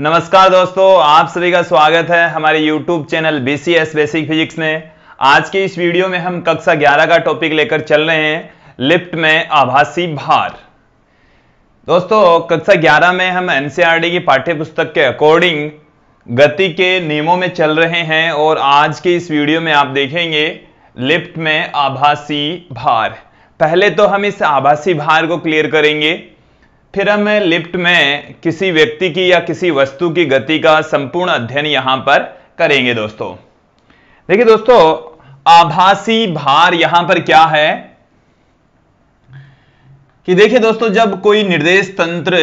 नमस्कार दोस्तों आप सभी का स्वागत है हमारे YouTube channel B C S basic physics में आज की इस वीडियो में हम कक्षा 11 का टॉपिक लेकर चल रहे हैं लिफ्ट में आभासी भार दोस्तों कक्षा 11 में हम एनसीआर e की पाठ्य पुस्तक के अकॉर्डिंग गति के नियमों में चल रहे हैं और आज के इस वीडियो में आप देखेंगे लिफ्ट में आभासी भार पहले तो हम इस आभासी भार को क्लियर करेंगे फिर हम लिफ्ट में किसी व्यक्ति की या किसी वस्तु की गति का संपूर्ण अध्ययन यहां पर करेंगे दोस्तों देखिए दोस्तों आभासी भार यहां पर क्या है कि देखिए दोस्तों जब कोई निर्देश तंत्र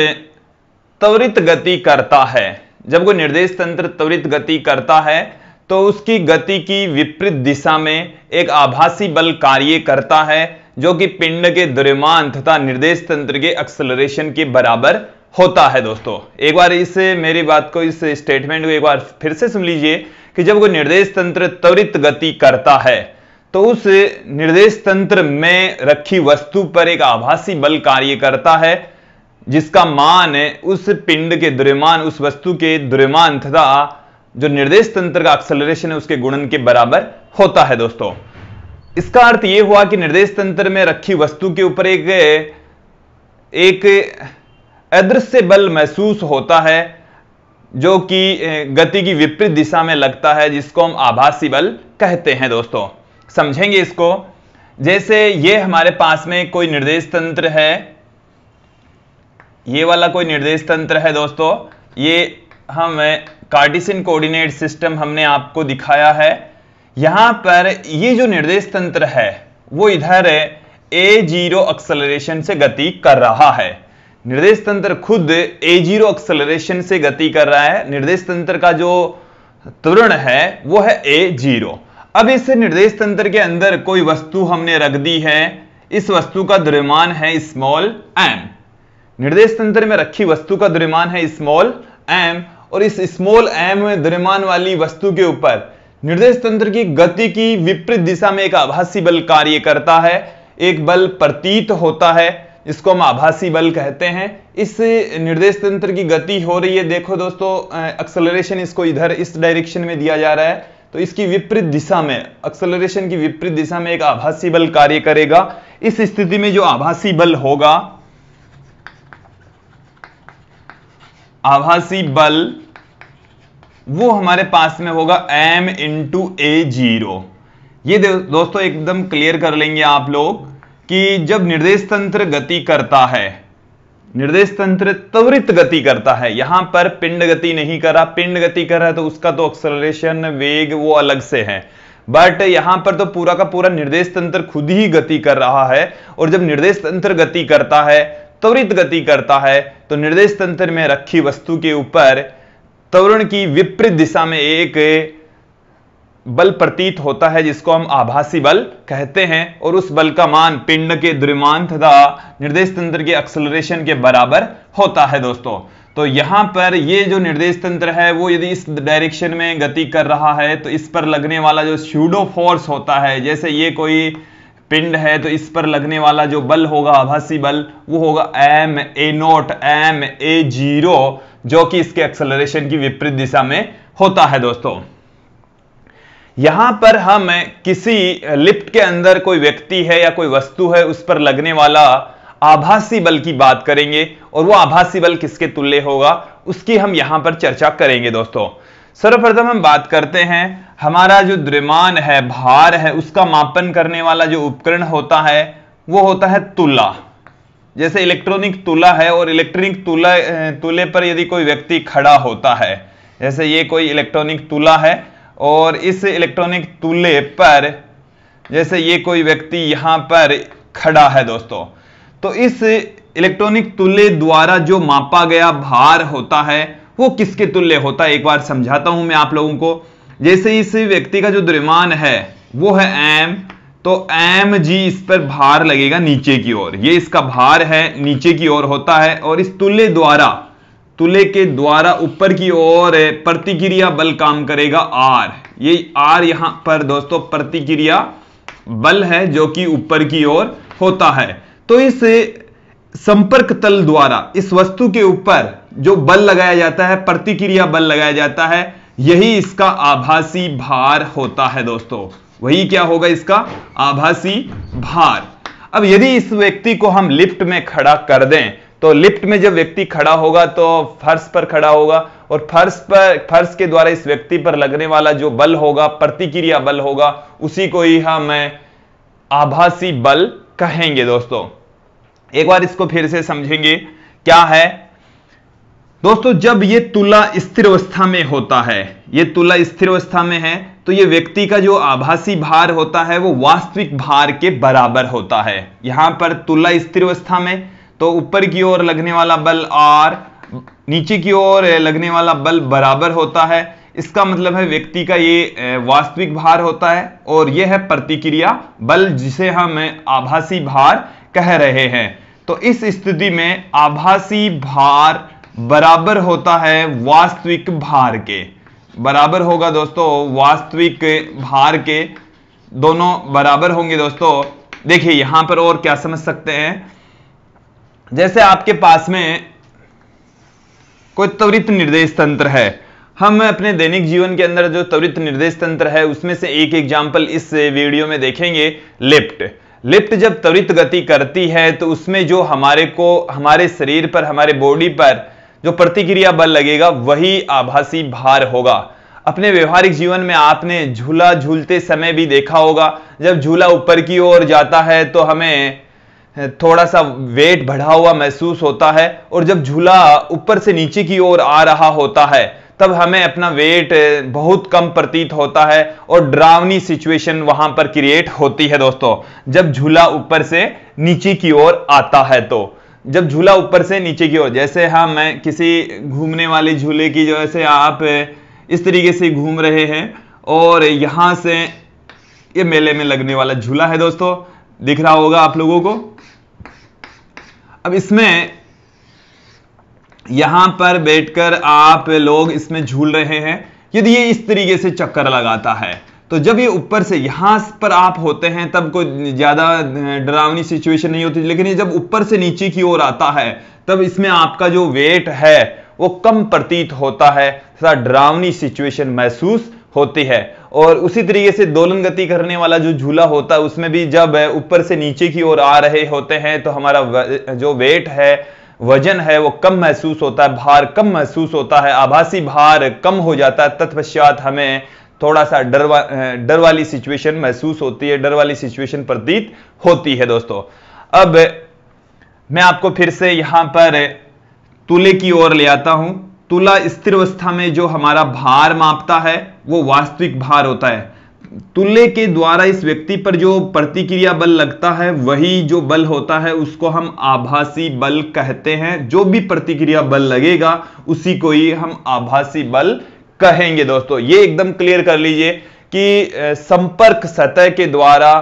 त्वरित गति करता है जब कोई निर्देश तंत्र त्वरित गति करता है तो उसकी गति की विपरीत दिशा में एक आभासी बल कार्य करता है जो कि पिंड के द्रव्यमान तथा निर्देश तंत्र के एक्सलरेशन के बराबर होता है दोस्तों एक बार इस मेरी बात को इस स्टेटमेंट को एक बार फिर से सुन लीजिए कि जब कोई निर्देश तंत्र त्वरित गति करता है तो उस निर्देश तंत्र में रखी वस्तु पर एक आभासी बल कार्य करता है जिसका मान है उस पिंड के द्रव्यमान उस वस्तु के द्रव्यमान तथा जो निर्देश तंत्र का एक्सलरेशन है उसके गुणन के बराबर होता है दोस्तों इसका अर्थ यह हुआ कि निर्देश तंत्र में रखी वस्तु के ऊपर एक एक अदृश्य बल महसूस होता है जो कि गति की विपरीत दिशा में लगता है जिसको हम आभासी बल कहते हैं दोस्तों समझेंगे इसको जैसे ये हमारे पास में कोई निर्देश तंत्र है ये वाला कोई निर्देश तंत्र है दोस्तों ये हम कार्टिसिन कोऑर्डिनेट सिस्टम हमने आपको दिखाया है यहां पर ये जो निर्देश तंत्र है वो इधर ए जीरो एक्सलरेशन से गति कर रहा है निर्देश तंत्र खुद ए जीरो एक्सलरेशन से गति कर रहा है निर्देश तंत्र का जो त्वरण है वो है ए जीरो अब इस निर्देश तंत्र के अंदर कोई वस्तु हमने रख दी है इस वस्तु का द्रव्यमान है स्मॉल एम निर्देश तंत्र में रखी वस्तु का द्रव्यमान है स्मॉल एम और इस स्मॉल एम द्रव्यमान वाली वस्तु के ऊपर निर्देश तंत्र की गति की विपरीत दिशा में एक आभासी बल कार्य करता है एक बल प्रतीत होता है इसको हम आभासी बल कहते हैं इस निर्देश तंत्र की गति हो रही है देखो दोस्तों एक्सलरेशन इसको इधर इस डायरेक्शन में दिया जा रहा है तो इसकी विपरीत दिशा में एक्सलरेशन की विपरीत दिशा में एक आभासी बल कार्य करेगा इस स्थिति में जो आभासी बल होगा आभासी बल वो हमारे पास में होगा m इंटू ए जीरो ये दोस्तों एकदम क्लियर कर लेंगे आप लोग कि जब निर्देश तंत्र गति करता है निर्देश तंत्र त्वरित गति करता है यहां पर पिंड गति नहीं करा पिंड गति करा तो उसका तो एक्सलरेशन वेग वो अलग से है बट यहां पर तो पूरा का पूरा निर्देश तंत्र खुद ही गति कर रहा है और जब निर्देश तंत्र गति करता है त्वरित गति करता है तो निर्देश तंत्र में रखी वस्तु के ऊपर त्वरण की विपरीत दिशा में एक बल प्रतीत होता है जिसको हम आभासी बल कहते हैं और उस बल का मान पिंड के द्रिमान तथा निर्देश तंत्र के एक्सलरेशन के बराबर होता है दोस्तों तो यहां पर ये जो निर्देश तंत्र है वो यदि इस डायरेक्शन में गति कर रहा है तो इस पर लगने वाला जो शूडो फोर्स होता है जैसे ये कोई पिंड है तो इस पर लगने वाला जो बल होगा आभासी बल वो होगा M A naught M A zero जो कि इसके एक्सलरेशन की विपरीत दिशा में होता है दोस्तों यहां पर हम किसी लिफ्ट के अंदर कोई व्यक्ति है या कोई वस्तु है उस पर लगने वाला आभासी बल की बात करेंगे और वो आभासी बल किसके तुल्य होगा उसकी हम यहां पर चर्चा करेंगे दोस्तों सर्वप्रथम हम बात करते हैं हमारा जो द्रिमान है भार है उसका मापन करने वाला जो उपकरण होता है वो होता है तुला जैसे इलेक्ट्रॉनिक तुला है और इलेक्ट्रॉनिक तुला तुले पर यदि कोई व्यक्ति खड़ा होता है जैसे ये कोई इलेक्ट्रॉनिक तुला है और इस इलेक्ट्रॉनिक तुले पर जैसे ये कोई व्यक्ति यहां पर खड़ा है दोस्तों तो इस इलेक्ट्रॉनिक तुले द्वारा जो मापा गया भार होता है वो किसके तुल्य होता है एक बार समझाता हूं मैं आप लोगों को जैसे इस व्यक्ति का जो द्रव्यमान है वो है m तो एम जी इस पर भार लगेगा नीचे की ओर ये इसका भार है नीचे की ओर होता है और इस तुल्य द्वारा तुल्य के द्वारा ऊपर की ओर प्रतिक्रिया बल काम करेगा आर ये आर यहां पर दोस्तों प्रतिक्रिया बल है जो कि ऊपर की ओर होता है तो इस संपर्क तल द्वारा इस वस्तु के ऊपर जो बल लगाया जाता है प्रतिक्रिया बल लगाया जाता है यही इसका आभासी भार होता है दोस्तों वही क्या होगा इसका आभासी भार अब यदि इस व्यक्ति को हम लिफ्ट में खड़ा कर दें तो लिफ्ट में जब व्यक्ति खड़ा होगा तो फर्श पर खड़ा होगा और फर्श पर फर्श के द्वारा इस व्यक्ति पर लगने वाला जो बल होगा प्रतिक्रिया बल होगा उसी को ही हम आभासी बल कहेंगे दोस्तों एक बार इसको फिर से समझेंगे क्या है दोस्तों जब ये तुला स्थिर अवस्था में होता है ये तुला स्थिर अवस्था में है तो ये व्यक्ति का जो आभासी भार होता है वो वास्तविक भार के बराबर होता है यहां पर तुला स्थिर अवस्था में तो ऊपर की ओर लगने वाला बल आर नीचे की ओर लगने वाला बल बराबर होता है इसका मतलब है व्यक्ति का ये वास्तविक भार होता है और यह है प्रतिक्रिया बल जिसे हम आभासी भार कह रहे हैं तो इस स्थिति में आभासी भार बराबर होता है वास्तविक भार के बराबर होगा दोस्तों वास्तविक भार के दोनों बराबर होंगे दोस्तों देखिए यहां पर और क्या समझ सकते हैं जैसे आपके पास में कोई त्वरित निर्देश तंत्र है हम अपने दैनिक जीवन के अंदर जो त्वरित निर्देश तंत्र है उसमें से एक एग्जाम्पल इस वीडियो में देखेंगे लिफ्ट लिफ्ट जब त्वरित गति करती है तो उसमें जो हमारे को हमारे शरीर पर हमारे बॉडी पर जो प्रतिक्रिया बल लगेगा वही आभासी भार होगा अपने व्यवहारिक जीवन में आपने झूला झूलते समय भी देखा होगा जब झूला ऊपर की ओर जाता है तो हमें थोड़ा सा वेट बढ़ा हुआ महसूस होता है और जब झूला ऊपर से नीचे की ओर आ रहा होता है तब हमें अपना वेट बहुत कम प्रतीत होता है और ड्रावनी सिचुएशन वहां पर क्रिएट होती है दोस्तों जब झूला ऊपर से नीचे की ओर आता है तो जब झूला ऊपर से नीचे की ओर जैसे हाँ मैं किसी घूमने वाले झूले की जैसे आप इस तरीके से घूम रहे हैं और यहां से ये मेले में लगने वाला झूला है दोस्तों दिख रहा होगा आप लोगों को अब इसमें यहां पर बैठकर आप लोग इसमें झूल रहे हैं यदि ये इस तरीके से चक्कर लगाता है तो जब ये ऊपर से यहां पर आप होते हैं तब कोई ज़्यादा डरावनी सिचुएशन नहीं होती लेकिन ये जब ऊपर से नीचे की ओर आता है तब इसमें आपका जो वेट है वो कम प्रतीत होता है थोड़ा डरावनी सिचुएशन महसूस होती है और उसी तरीके से दोलन गति करने वाला जो झूला होता है उसमें भी जब ऊपर से नीचे की ओर आ रहे होते हैं तो हमारा जो वेट है वजन है वो कम महसूस होता है भार कम महसूस होता है आभासी भार कम हो जाता है तत्पश्चात हमें थोड़ा सा डर डर वाली सिचुएशन महसूस होती है डर वाली सिचुएशन प्रतीत होती है दोस्तों अब मैं आपको फिर से यहां पर तुले की ओर ले आता हूं तुला स्थिर अवस्था में जो हमारा भार मापता है वो वास्तविक भार होता है तुल्य के द्वारा इस व्यक्ति पर जो प्रतिक्रिया बल लगता है वही जो बल होता है उसको हम आभासी बल कहते हैं जो भी प्रतिक्रिया बल लगेगा उसी को ही हम आभासी बल कहेंगे दोस्तों ये एकदम क्लियर कर लीजिए कि संपर्क सतह के द्वारा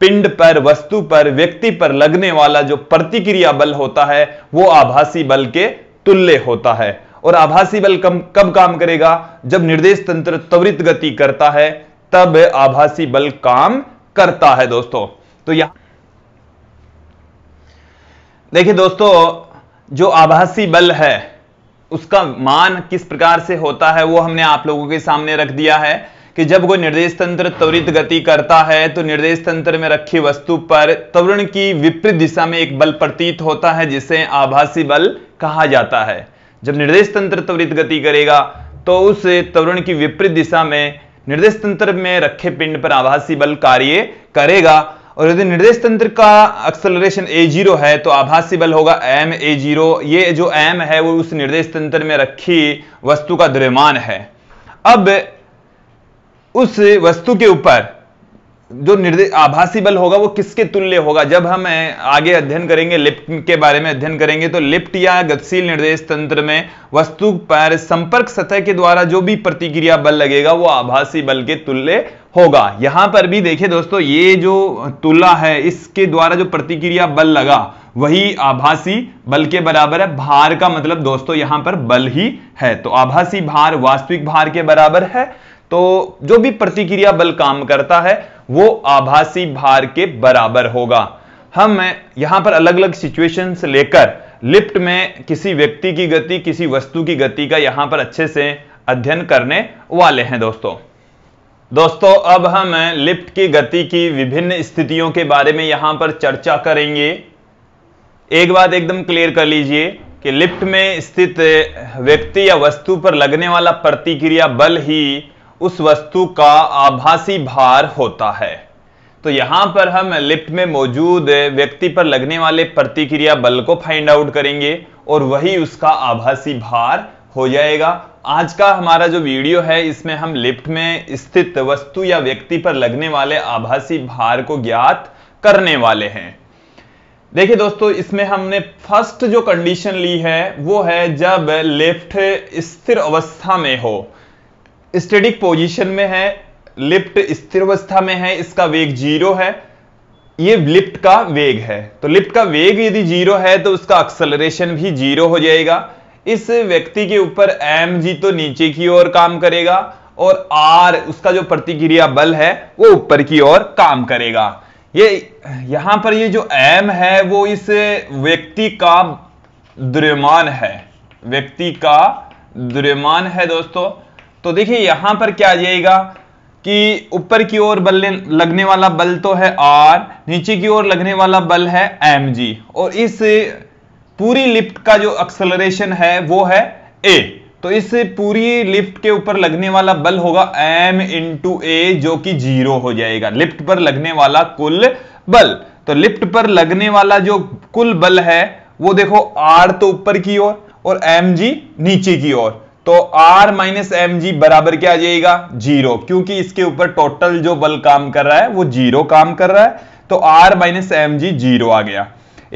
पिंड पर वस्तु पर व्यक्ति पर लगने वाला जो प्रतिक्रिया बल होता है वो आभासी बल के तुल्य होता है और आभासी बल कम कब काम करेगा जब निर्देश तंत्र त्वरित गति करता है तब आभासी बल काम करता है दोस्तों तो यहां देखिए दोस्तों जो आभासी बल है उसका मान किस प्रकार से होता है वो हमने आप लोगों के सामने रख दिया है कि जब कोई निर्देश तंत्र त्वरित गति करता है तो निर्देश तंत्र में रखी वस्तु पर त्वरण की विपरीत दिशा में एक बल प्रतीत होता है जिसे आभासी बल कहा जाता है जब निर्देश तंत्र त्वरित गति करेगा तो उस त्वरण की विपरीत दिशा में निर्देश तंत्र में रखे पिंड पर आभासी बल कार्य करेगा और यदि निर्देश तंत्र का एक्सलरेशन ए जीरो है तो आभासी बल होगा एम ए जीरो ये जो एम है वो उस निर्देश तंत्र में रखी वस्तु का द्रव्यमान है अब उस वस्तु के ऊपर जो निर्देश आभासी बल होगा वो किसके तुल्य होगा जब हम आगे अध्ययन करेंगे लिप्ट के बारे में अध्ययन करेंगे तो लिप्ट या गतिशील निर्देश तंत्र में वस्तु पर संपर्क सतह के द्वारा जो भी प्रतिक्रिया बल लगेगा वो आभासी बल के तुल्य होगा यहां पर भी देखिए दोस्तों ये जो तुला है इसके द्वारा जो प्रतिक्रिया बल लगा वही आभासी बल के बराबर है भार का मतलब दोस्तों यहां पर बल ही है तो आभासी भार वास्तविक भार के बराबर है तो जो भी प्रतिक्रिया बल काम करता है वो आभासी भार के बराबर होगा हम यहां पर अलग अलग सिचुएशन लेकर लिफ्ट में किसी व्यक्ति की गति किसी वस्तु की गति का यहां पर अच्छे से अध्ययन करने वाले हैं दोस्तों दोस्तों अब हम लिफ्ट की गति की विभिन्न स्थितियों के बारे में यहां पर चर्चा करेंगे एक बात एकदम क्लियर कर लीजिए कि लिफ्ट में स्थित व्यक्ति या वस्तु पर लगने वाला प्रतिक्रिया बल ही उस वस्तु का आभासी भार होता है तो यहां पर हम लिफ्ट में मौजूद व्यक्ति पर लगने वाले प्रतिक्रिया बल को फाइंड आउट करेंगे और वही उसका आभासी भार हो जाएगा आज का हमारा जो वीडियो है इसमें हम लिफ्ट में स्थित वस्तु या व्यक्ति पर लगने वाले आभासी भार को ज्ञात करने वाले हैं देखिए दोस्तों इसमें हमने फर्स्ट जो कंडीशन ली है वो है जब लिफ्ट स्थिर अवस्था में हो स्टेटिक पोजीशन में है लिफ्ट स्थिर अवस्था में है इसका वेग जीरो है ये लिफ्ट का वेग है तो लिफ्ट का वेग यदि जीरो है तो उसका एक्सलरेशन भी जीरो हो जाएगा इस व्यक्ति के ऊपर एम जी तो नीचे की ओर काम करेगा और आर उसका जो प्रतिक्रिया बल है वो ऊपर की ओर काम करेगा ये यहां पर ये जो एम है वो इस व्यक्ति का द्रव्यमान है व्यक्ति का द्रव्यमान है दोस्तों तो देखिए यहां पर क्या आ जाएगा कि ऊपर की ओर बल लगने वाला बल तो है आर नीचे की ओर लगने वाला बल है एम जी और इस पूरी लिफ्ट का जो एक्सलरेशन है वो है ए तो इस पूरी लिफ्ट के ऊपर लगने वाला बल होगा m इंटू ए जो कि जीरो हो जाएगा लिफ्ट पर लगने वाला कुल बल तो लिफ्ट पर लगने वाला जो कुल बल है वो देखो r तो ऊपर की ओर और, और mg नीचे की ओर तो R माइनस एम जी बराबर क्या आ जाएगा जीरो क्योंकि इसके ऊपर टोटल जो बल काम कर रहा है वो जीरो काम कर रहा है तो R minus M G zero आ गया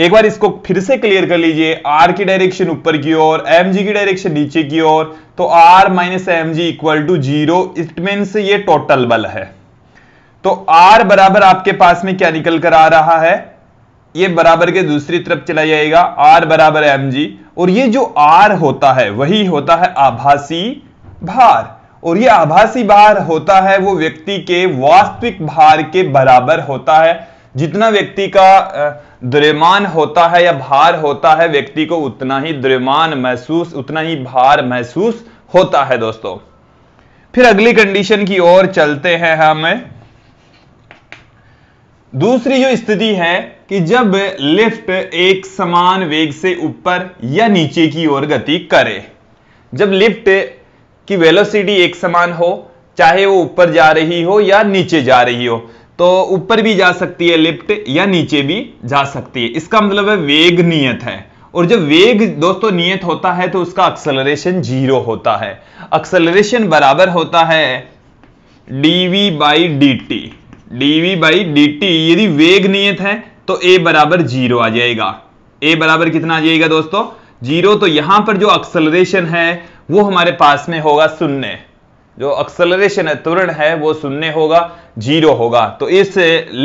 एक बार इसको फिर से क्लियर कर लीजिए R की डायरेक्शन ऊपर की ओर एम जी की डायरेक्शन नीचे की ओर तो R minus M G equal to zero it means ये टोटल बल है तो R बराबर आपके पास में क्या निकल कर आ रहा है ये बराबर के दूसरी तरफ चला जाएगा आर बराबर एम जी और ये जो आर होता है वही होता है आभासी भार और ये आभासी भार होता है वो व्यक्ति के वास्तविक भार के बराबर होता है जितना व्यक्ति का द्रव्यमान होता है या भार होता है व्यक्ति को उतना ही द्रव्यमान महसूस उतना ही भार महसूस होता है दोस्तों फिर अगली कंडीशन की ओर चलते हैं हमें दूसरी जो स्थिति है कि जब लिफ्ट एक समान वेग से ऊपर या नीचे की ओर गति करे जब लिफ्ट की वेलोसिटी एक समान हो चाहे वो ऊपर जा रही हो या नीचे जा रही हो तो ऊपर भी जा सकती है लिफ्ट या नीचे भी जा सकती है इसका मतलब है वेग नियत है और जब वेग दोस्तों नियत होता है तो उसका एक्सलरेशन जीरो होता है एक्सलरेशन बराबर होता है D V by D T D V by D T यदि वेग नियत है तो ए बराबर जीरो आ जाएगा ए बराबर कितना आ जाएगा दोस्तों जीरो तो यहां पर जो एक्सलरेशन है वो हमारे पास में होगा शून्य जो एक्सलरेशन है त्वरण है वो शून्य होगा जीरो होगा तो इस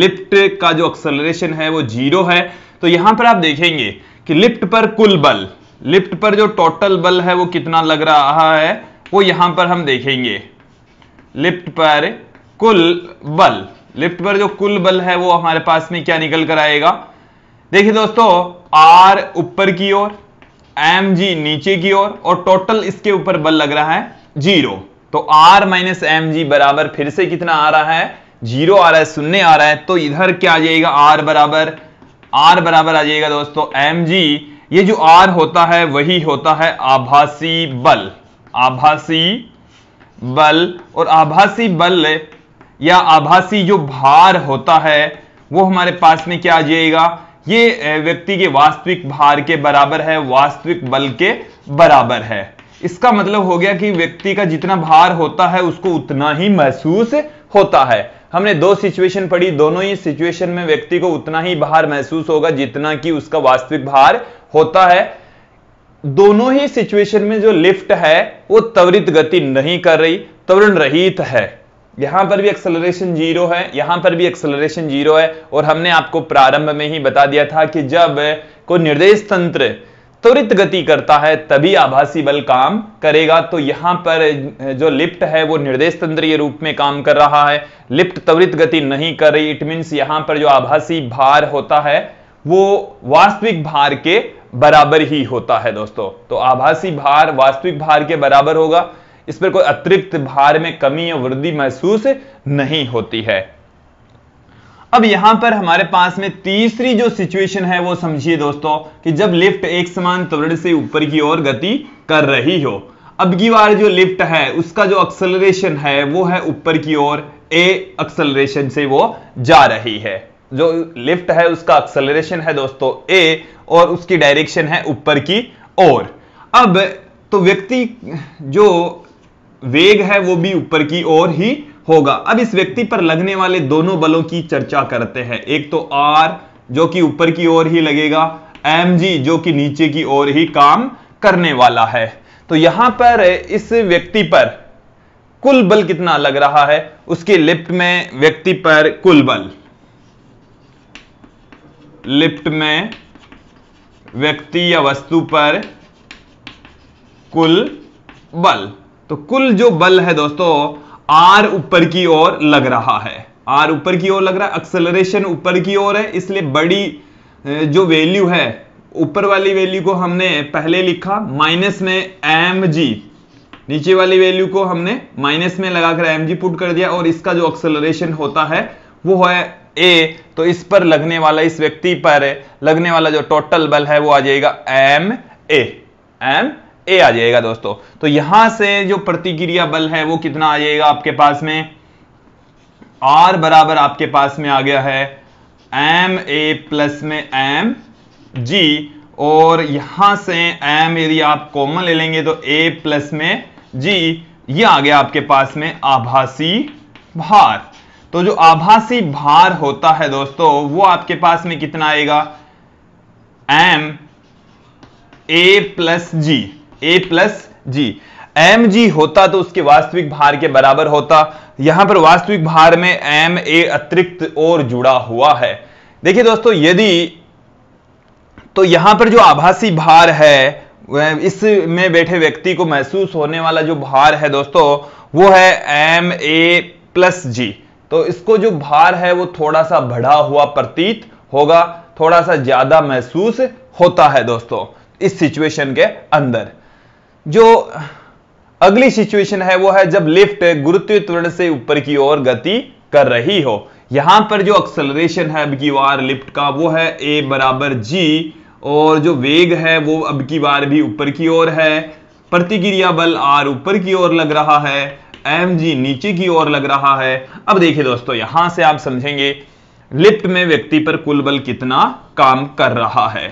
लिफ्ट का जो एक्सलरेशन है वो जीरो है तो यहां पर आप देखेंगे कि लिफ्ट पर कुल बल लिफ्ट पर जो टोटल बल है वो कितना लग रहा है वो यहां पर हम देखेंगे लिफ्ट पर कुल बल लिफ्ट पर जो कुल बल है वो हमारे पास में क्या निकल कर आएगा देखिए दोस्तों आर ऊपर की ओर एम जी नीचे की ओर और, और टोटल इसके ऊपर बल लग रहा है जीरो तो आर माइनस एम जी बराबर फिर से कितना आ रहा है जीरो आ रहा है शून्य आ रहा है तो इधर क्या आ जाएगा आर बराबर आर बराबर आ जाएगा दोस्तों एम जी ये जो आर होता है वही होता है आभासी बल आभासी बल और आभासी बल या आभासी जो भार होता है वो हमारे पास में क्या आ जाएगा ये व्यक्ति के वास्तविक भार के बराबर है वास्तविक बल के बराबर है इसका मतलब हो गया कि व्यक्ति का जितना भार होता है उसको उतना ही महसूस होता है हमने दो सिचुएशन पढ़ी दोनों ही सिचुएशन में व्यक्ति को उतना ही भार महसूस होगा जितना कि उसका वास्तविक भार होता है दोनों ही सिचुएशन में जो लिफ्ट है वो त्वरित गति नहीं कर रही त्वरण रहित है यहां पर भी एक्सेलरेशन जीरो है यहां पर भी एक्सेलरेशन जीरो है और हमने आपको प्रारंभ में ही बता दिया था कि जब कोई निर्देश तंत्र त्वरित गति करता है तभी आभासी बल काम करेगा तो यहां पर जो लिप्ट है वो निर्देश तंत्रीय रूप में काम कर रहा है लिप्ट त्वरित गति नहीं कर रही इट मीन्स यहां पर जो आभासी भार होता है वो वास्तविक भार के बराबर ही होता है दोस्तों तो आभासी भार वास्तविक भार के बराबर होगा इस पर कोई अतिरिक्त भार में कमी या वृद्धि महसूस नहीं होती है अब यहां पर हमारे पास में तीसरी जो सिचुएशन है वो समझिए दोस्तों कि जब लिफ्ट एक समान त्वरण से ऊपर की ओर गति कर रही हो अब की बार जो लिफ्ट है उसका जो एक्सलरेशन है वो है ऊपर की ओर ए एक्सलरेशन से वो जा रही है जो लिफ्ट है उसका एक्सलरेशन है दोस्तों ए और उसकी डायरेक्शन है ऊपर की ओर अब तो व्यक्ति जो वेग है वो भी ऊपर की ओर ही होगा अब इस व्यक्ति पर लगने वाले दोनों बलों की चर्चा करते हैं एक तो आर जो कि ऊपर की ओर ही लगेगा एम जी जो कि नीचे की ओर ही काम करने वाला है तो यहां पर इस व्यक्ति पर कुल बल कितना लग रहा है उसके लिफ्ट में व्यक्ति पर कुल बल लिफ्ट में व्यक्ति या वस्तु पर कुल बल तो कुल जो बल है दोस्तों आर ऊपर की ओर लग रहा है आर ऊपर की ओर लग रहा है एक्सेलरेशन ऊपर की ओर है इसलिए बड़ी जो वैल्यू है ऊपर वाली वैल्यू को हमने पहले लिखा माइनस में एम जी नीचे वाली वैल्यू को हमने माइनस में लगाकर एम जी पुट कर दिया और इसका जो एक्सेलरेशन होता है वो है ए तो इस पर लगने वाला इस व्यक्ति पर लगने वाला जो टोटल बल है वो आ जाएगा एम ए एम ए आ जाएगा दोस्तों तो यहां से जो प्रतिक्रिया बल है वो कितना आ जाएगा आपके पास में आर बराबर आपके पास में आ गया है एम ए प्लस में एम जी और यहां से एम यदि आप कॉमन ले लेंगे तो ए प्लस में जी ये आ गया आपके पास में आभासी भार तो जो आभासी भार होता है दोस्तों वो आपके पास में कितना आएगा M A plus G A plus G M G होता तो उसके वास्तविक भार के बराबर होता यहां पर वास्तविक भार में एम ए अतिरिक्त और जुड़ा हुआ है देखिए दोस्तों यदि तो यहां पर जो आभासी भार है में बैठे व्यक्ति को महसूस होने वाला जो भार है दोस्तों वो है एम ए प्लस जी तो इसको जो भार है वो थोड़ा सा बढ़ा हुआ प्रतीत होगा थोड़ा सा ज्यादा महसूस होता है दोस्तों इस सिचुएशन के अंदर जो अगली सिचुएशन है वो है जब लिफ्ट गुरुत्वीय त्वरण से ऊपर की ओर गति कर रही हो यहां पर जो एक्सलरेशन है अब की बार लिफ्ट का वो है ए बराबर जी और जो वेग है वो अब की बार भी ऊपर की ओर है प्रतिक्रिया बल आर ऊपर की ओर लग रहा है एम जी नीचे की ओर लग रहा है अब देखिए दोस्तों यहां से आप समझेंगे लिफ्ट में व्यक्ति पर कुल बल कितना काम कर रहा है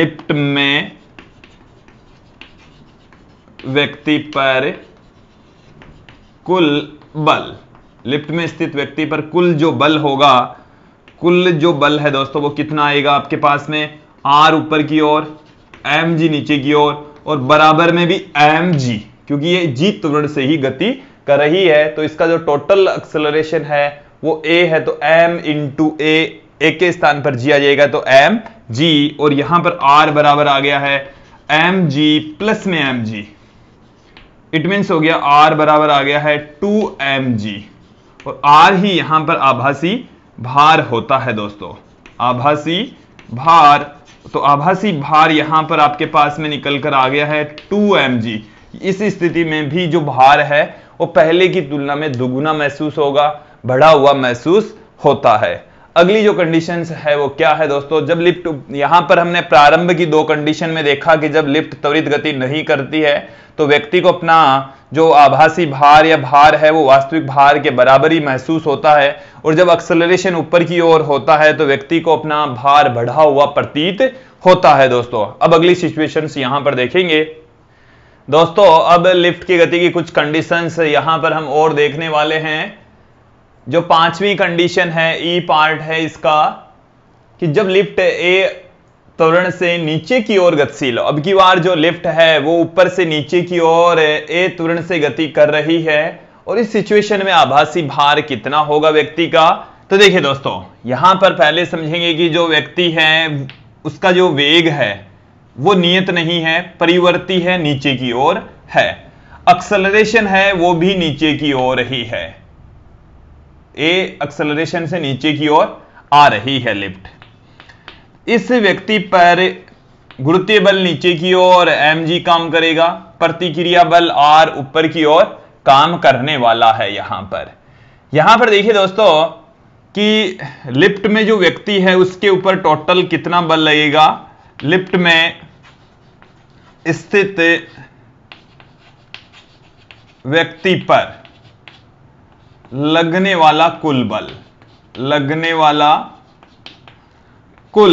लिफ्ट में व्यक्ति पर कुल बल लिफ्ट में स्थित व्यक्ति पर कुल जो बल होगा कुल जो बल है दोस्तों वो कितना आएगा आपके पास में आर ऊपर की ओर एम जी नीचे की ओर और, और बराबर में भी एम जी क्योंकि ये जी त्वरण से ही गति कर रही है तो इसका जो टोटल एक्सलरेशन है वो ए है तो एम इंटू ए ए के स्थान पर जी आ जाएगा तो एम जी और यहां पर आर बराबर आ गया है एम जी प्लस में एम जी इट मीन हो गया आर बराबर आ गया है टू एम जी और आर ही यहां पर आभासी भार होता है दोस्तों आभासी भार तो आभासी भार यहां पर आपके पास में निकल कर आ गया है टू एम जी इस स्थिति में भी जो भार है वो पहले की तुलना में दुगुना महसूस होगा बढ़ा हुआ महसूस होता है अगली जो कंडीशन है वो क्या है दोस्तों जब लिफ्ट यहां पर हमने प्रारंभ की दो कंडीशन में देखा कि जब लिफ्ट त्वरित गति नहीं करती है तो व्यक्ति को अपना जो आभासी भार या भार है वो वास्तविक भार के बराबर ही महसूस होता है और जब एक्सलरेशन ऊपर की ओर होता है तो व्यक्ति को अपना भार बढ़ा हुआ प्रतीत होता है दोस्तों अब अगली सिचुएशन यहां पर देखेंगे दोस्तों अब लिफ्ट की गति की कुछ कंडीशंस यहां पर हम और देखने वाले हैं जो पांचवी कंडीशन है ई e पार्ट है इसका कि जब लिफ्ट ए त्वरण से नीचे की ओर गतिशील अब की बार जो लिफ्ट है वो ऊपर से नीचे की ओर ए त्वरण से गति कर रही है और इस सिचुएशन में आभासी भार कितना होगा व्यक्ति का तो देखिए दोस्तों यहां पर पहले समझेंगे कि जो व्यक्ति है उसका जो वेग है वो नियत नहीं है परिवर्ती है नीचे की ओर है एक्सलरेशन है वो भी नीचे की ओर ही है ए एक्सलरेशन से नीचे की ओर आ रही है लिफ्ट इस व्यक्ति पर गुरुत्व बल नीचे की ओर एम जी काम करेगा प्रतिक्रिया बल आर ऊपर की ओर काम करने वाला है यहां पर यहां पर देखिए दोस्तों कि लिफ्ट में जो व्यक्ति है उसके ऊपर टोटल कितना बल लगेगा लिफ्ट में स्थित व्यक्ति पर लगने वाला कुल बल लगने वाला कुल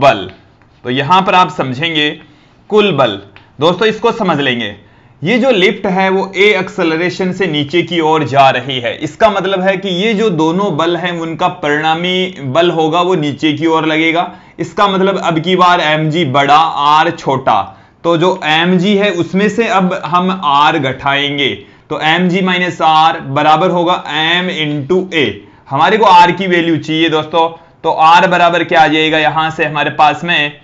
बल तो यहां पर आप समझेंगे कुल बल दोस्तों इसको समझ लेंगे ये जो लिफ्ट है वो ए एक्सलरेशन से नीचे की ओर जा रही है इसका मतलब है कि ये जो दोनों बल हैं उनका परिणामी बल होगा वो नीचे की ओर लगेगा इसका मतलब अब की बार एम जी बड़ा आर छोटा तो जो एम जी है उसमें से अब हम आर घटाएंगे तो एम जी माइनस आर बराबर होगा एम इंटू ए हमारे को आर की वैल्यू चाहिए दोस्तों तो आर बराबर क्या आ जाएगा यहां से हमारे पास में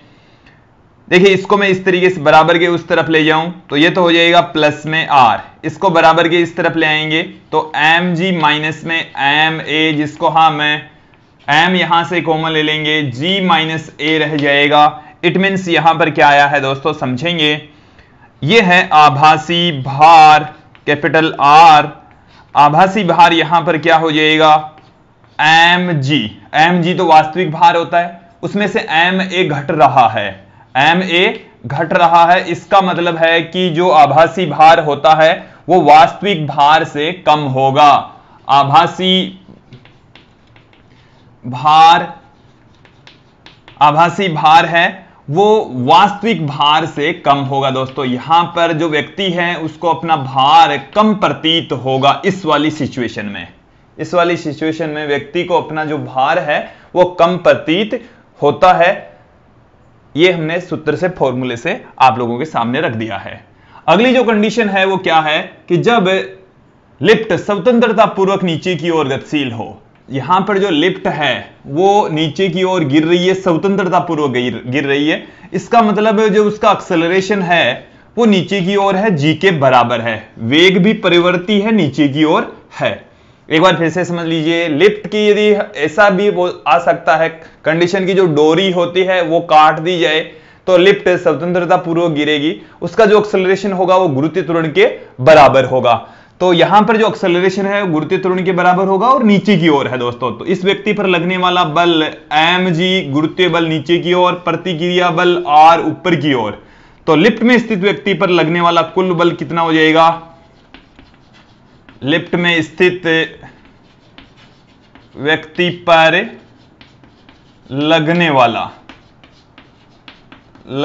देखिए इसको मैं इस तरीके से बराबर के उस तरफ ले जाऊं तो ये तो हो जाएगा प्लस में आर इसको बराबर के इस तरफ ले आएंगे तो एम जी माइनस में एम ए जिसको हाँ मैं एम यहां से कॉमन ले लेंगे जी माइनस ए रह जाएगा इट मीन्स यहां पर क्या आया है दोस्तों समझेंगे ये है आभासी भार कैपिटल आर आभासी भार यहां पर क्या हो जाएगा एम जी एम जी तो वास्तविक भार होता है उसमें से एम ए घट रहा है एम ए घट रहा है इसका मतलब है कि जो आभासी भार होता है वो वास्तविक भार से कम होगा आभासी भार आभासी भार है वो वास्तविक भार से कम होगा दोस्तों यहां पर जो व्यक्ति है उसको अपना भार कम प्रतीत होगा इस वाली सिचुएशन में इस वाली सिचुएशन में व्यक्ति को अपना जो भार है वो कम प्रतीत होता है ये हमने सूत्र से फॉर्मूले से आप लोगों के सामने रख दिया है अगली जो कंडीशन है वो क्या है कि जब लिफ्ट स्वतंत्रता पूर्वक नीचे की ओर गतिशील हो यहाँ पर जो लिफ्ट है वो नीचे की ओर गिर रही है स्वतंत्रता पूर्वक गिर, गिर रही है इसका मतलब जो उसका एक्सेलरेशन है वो नीचे की ओर है जी के बराबर है वेग भी परिवर्ती है नीचे की ओर है एक बार फिर से समझ लीजिए लिफ्ट की यदि ऐसा भी आ सकता है कंडीशन की जो डोरी होती है वो काट दी जाए तो लिफ्ट स्वतंत्रता पूर्वक गिरेगी उसका जो एक्सेलरेशन होगा वो गुरुत्व त्वरण के बराबर होगा तो यहां पर जो एक्सेलरेशन है गुरुत्व त्वरण के बराबर होगा और नीचे की ओर है दोस्तों तो इस व्यक्ति पर लगने वाला बल एम जी गुरुत्व बल नीचे की ओर प्रतिक्रिया बल आर ऊपर की ओर तो लिफ्ट में स्थित व्यक्ति पर लगने वाला कुल बल कितना हो जाएगा लिफ्ट में स्थित व्यक्ति पर लगने वाला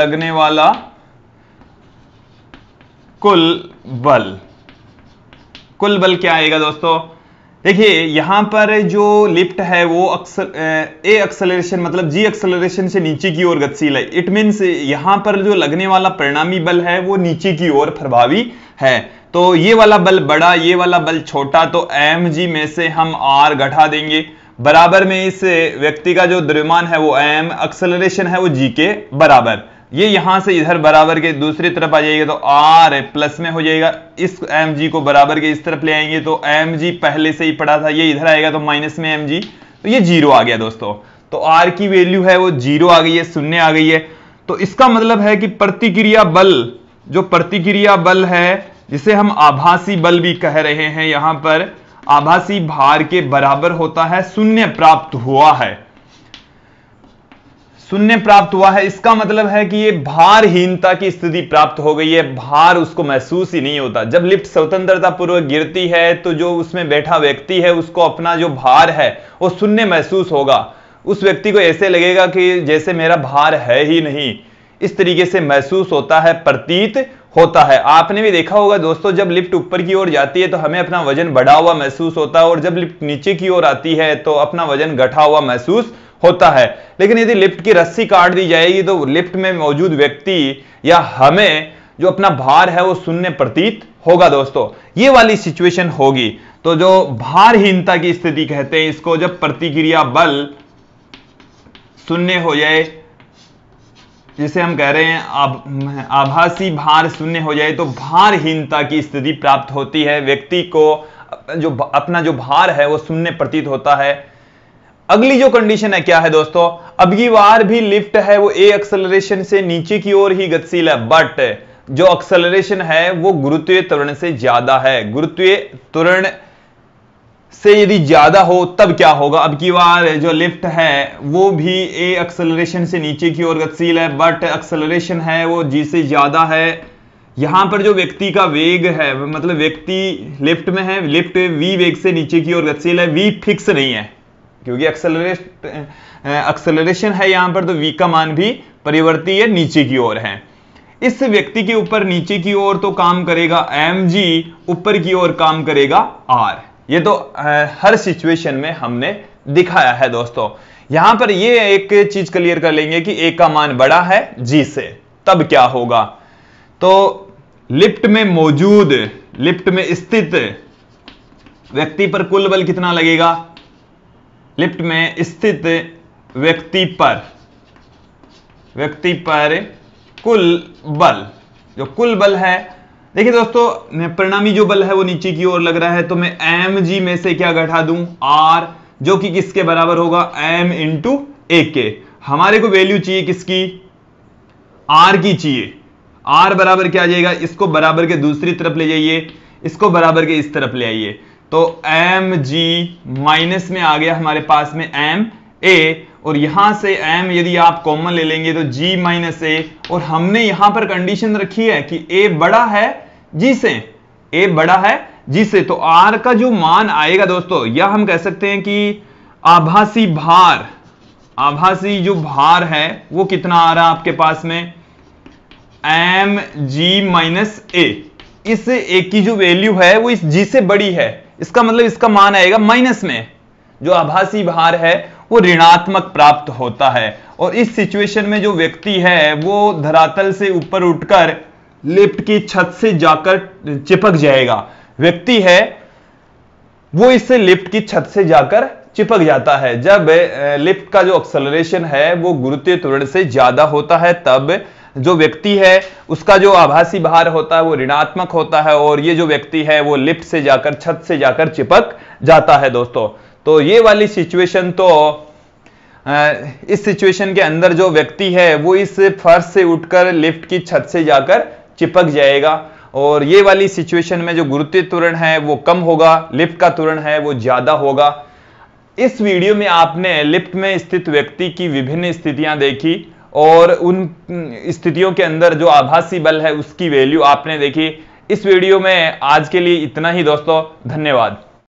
लगने वाला कुल बल कुल बल क्या आएगा दोस्तों देखिए यहां पर जो लिफ्ट है वो अक्सर ए एक्सलरेशन मतलब जी एक्सलरेशन से नीचे की ओर गतिशील है इट मीनस यहां पर जो लगने वाला परिणामी बल है वो नीचे की ओर प्रभावी है तो ये वाला बल बड़ा ये वाला बल छोटा तो एम जी में से हम आर घटा देंगे बराबर में इस व्यक्ति का जो द्रव्यमान है वो एम एक्सलरेशन है वो जी के बराबर ये यहां से इधर बराबर के दूसरी तरफ आ जाएगा तो आर प्लस में हो जाएगा इस एम जी को बराबर के इस तरफ ले आएंगे तो एम जी पहले से ही पड़ा था ये इधर आएगा तो माइनस में एम जी तो ये जीरो आ गया दोस्तों तो आर की वैल्यू है वो जीरो आ गई है शून्य आ गई है तो इसका मतलब है कि प्रतिक्रिया बल जो प्रतिक्रिया बल है जिसे हम आभासी बल भी कह रहे हैं यहां पर आभासी भार के बराबर होता है शून्य प्राप्त हुआ है शून्य प्राप्त हुआ है इसका मतलब है कि ये भारहीनता की स्थिति प्राप्त हो गई है भार उसको महसूस ही नहीं होता जब लिफ्ट स्वतंत्रता पूर्वक गिरती है तो जो उसमें बैठा व्यक्ति है उसको अपना जो भार है वो शून्य महसूस होगा उस व्यक्ति को ऐसे लगेगा कि जैसे मेरा भार है ही नहीं इस तरीके से महसूस होता है प्रतीत होता है आपने भी देखा होगा दोस्तों जब लिफ्ट ऊपर की ओर जाती है तो हमें अपना वजन बढ़ा हुआ महसूस होता है और जब लिफ्ट नीचे की ओर आती है तो अपना वजन घटा हुआ महसूस होता है लेकिन यदि लिफ्ट की रस्सी काट दी जाएगी तो लिफ्ट में मौजूद व्यक्ति या हमें जो अपना भार है वो शून्य प्रतीत होगा दोस्तों ये वाली सिचुएशन होगी तो जो भारहीनता की स्थिति कहते हैं इसको जब प्रतिक्रिया बल शून्य हो जाए जिसे हम कह रहे हैं आभ, आभासी भार शून्य हो जाए तो भारहीनता की स्थिति प्राप्त होती है व्यक्ति को जो अपना जो भार है वो शून्य प्रतीत होता है अगली जो कंडीशन है क्या है दोस्तों अब की बार भी लिफ्ट है वो ए एक्सलरेशन से नीचे की ओर ही गतिशील है बट जो एक्सलरेशन है वो गुरुत्वीय त्वरण से ज्यादा है गुरुत्वीय त्वरण से यदि ज्यादा हो तब क्या होगा अब की बार जो लिफ्ट है वो भी ए एक्सलरेशन से नीचे की ओर गतिशील है बट एक्सलरेशन है वो जी से ज्यादा है यहां पर जो व्यक्ति का वेग है मतलब व्यक्ति लिफ्ट में है लिफ्ट वी वेग से नीचे की ओर गतिशील है वी फिक्स नहीं है क्योंकि एक्सेलरेशन है यहां पर तो वी का मान भी परिवर्ती है नीचे की ओर है इस व्यक्ति के ऊपर नीचे की ओर तो काम करेगा एम जी ऊपर की ओर काम करेगा आर ये तो हर सिचुएशन में हमने दिखाया है दोस्तों यहां पर ये एक चीज क्लियर कर लेंगे कि ए का मान बड़ा है जी से तब क्या होगा तो लिफ्ट में मौजूद लिफ्ट में स्थित व्यक्ति पर कुल बल कितना लगेगा लिफ्ट में स्थित व्यक्ति पर व्यक्ति पर कुल बल जो कुल बल है देखिए दोस्तों परिणामी जो बल है वो नीचे की ओर लग रहा है तो मैं एम जी में से क्या घटा दूं आर जो कि किसके बराबर होगा एम इंटू ए के हमारे को वैल्यू चाहिए किसकी आर की चाहिए आर बराबर क्या आ जाएगा इसको बराबर के दूसरी तरफ ले जाइए इसको बराबर के इस तरफ ले आइए तो एम जी माइनस में आ गया हमारे पास में एम ए और यहां से एम यदि आप कॉमन ले लेंगे तो जी माइनस ए और हमने यहां पर कंडीशन रखी है कि ए बड़ा है जी से ए बड़ा है जी से तो आर का जो मान आएगा दोस्तों यह हम कह सकते हैं कि आभासी भार आभासी जो भार है वो कितना आ रहा है आपके पास में एम जी माइनस ए इस ए की जो वैल्यू है वो इस जी से बड़ी है इसका मतलब इसका मान आएगा माइनस में जो आभासी भार है वो ऋणात्मक प्राप्त होता है और इस सिचुएशन में जो व्यक्ति है वो धरातल से ऊपर उठकर लिफ्ट की छत से जाकर चिपक जाएगा व्यक्ति है वो इससे लिफ्ट की छत से जाकर चिपक जाता है जब लिफ्ट का जो एक्सलरेशन है वो गुरुत्व त्वरण से ज्यादा होता है तब जो व्यक्ति है उसका जो आभासी भार होता है वो ऋणात्मक होता है और ये जो व्यक्ति है वो लिफ्ट से जाकर छत से जाकर चिपक जाता है दोस्तों तो ये वाली सिचुएशन तो इस सिचुएशन के अंदर जो व्यक्ति है वो इस फर्श से उठकर लिफ्ट की छत से जाकर चिपक जाएगा और ये वाली सिचुएशन में जो गुरुत्वीय त्वरण है वो कम होगा लिफ्ट का तुरंत है वो ज्यादा होगा इस वीडियो में आपने लिफ्ट में स्थित व्यक्ति की विभिन्न स्थितियां देखी और उन स्थितियों के अंदर जो आभासी बल है उसकी वैल्यू आपने देखी इस वीडियो में आज के लिए इतना ही दोस्तों धन्यवाद